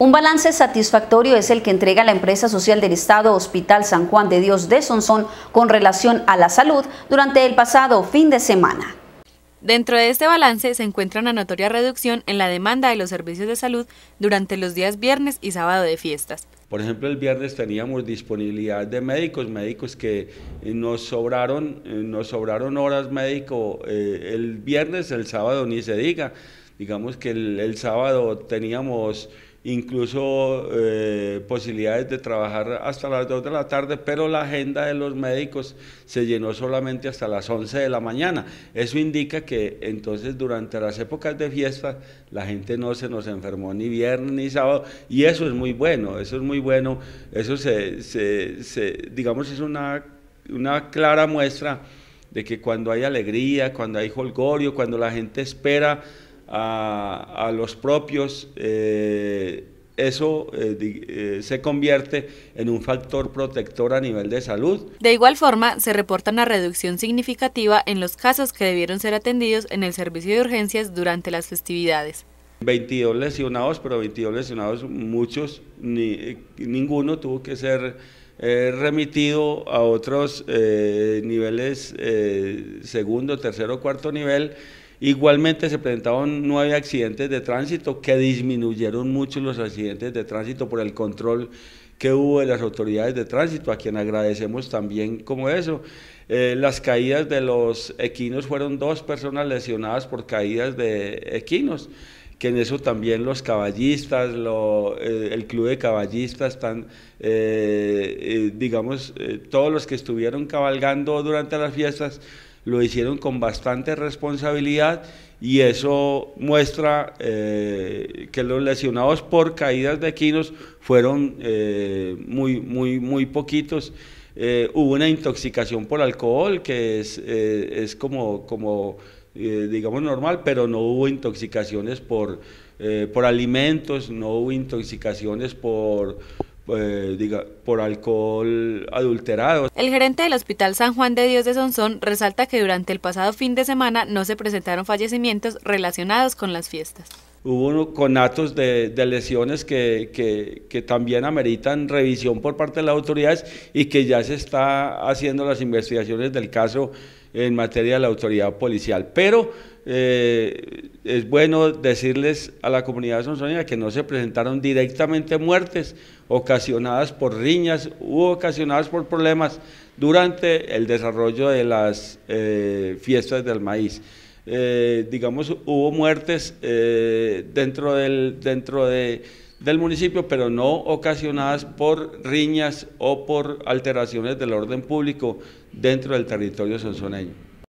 Un balance satisfactorio es el que entrega la empresa social del Estado Hospital San Juan de Dios de Sonsón con relación a la salud durante el pasado fin de semana. Dentro de este balance se encuentra una notoria reducción en la demanda de los servicios de salud durante los días viernes y sábado de fiestas. Por ejemplo, el viernes teníamos disponibilidad de médicos, médicos que eh, nos sobraron, eh, nos sobraron horas médico eh, el viernes, el sábado ni se diga. Digamos que el, sábado teníamos incluso eh, posibilidades de trabajar hasta las 2 de la tarde, pero la agenda de los médicos se llenó solamente hasta las 11 de la mañana. Eso indica que entonces durante las épocas de fiesta la gente no se nos enfermó ni viernes ni sábado y eso es muy bueno, eso es muy bueno, eso se, digamos es una, una clara muestra de que cuando hay alegría, cuando hay holgorio, cuando la gente espera, a, los propios, eh, eso eh, eh, se convierte en un factor protector a nivel de salud. De igual forma, se reporta una reducción significativa en los casos que debieron ser atendidos en el servicio de urgencias durante las festividades. 22 lesionados, pero 22 lesionados, muchos, ni, ninguno tuvo que ser remitido a otros niveles, segundo, tercero, cuarto nivel. Igualmente se presentaron nueve accidentes de tránsito que disminuyeron mucho los accidentes de tránsito por el control que hubo de las autoridades de tránsito, a quien agradecemos también como eso. Eh, las caídas de los equinos fueron dos personas lesionadas por caídas de equinos, que en eso también los caballistas, eh, el club de caballistas, eh, digamos, todos los que estuvieron cabalgando durante las fiestas, lo hicieron con bastante responsabilidad y eso muestra eh, que los lesionados por caídas de equinos fueron eh, muy, muy, muy poquitos. Eh, hubo una intoxicación por alcohol, que es, es como, como digamos, normal, pero no hubo intoxicaciones por, por alimentos, no hubo intoxicaciones por eh, diga, por alcohol adulterado. El gerente del Hospital San Juan de Dios de Sonsón resalta que durante el pasado fin de semana no se presentaron fallecimientos relacionados con las fiestas hubo conatos de, de lesiones que, también ameritan revisión por parte de las autoridades y que ya se está haciendo las investigaciones del caso en materia de la autoridad policial. Pero eh, es bueno decirles a la comunidad sonsonia que no se presentaron directamente muertes ocasionadas por riñas u ocasionadas por problemas durante el desarrollo de las eh, fiestas del maíz. Eh, digamos, hubo muertes eh, dentro, del, dentro de, del municipio, pero no ocasionadas por riñas o por alteraciones del orden público dentro del territorio sonsoneño.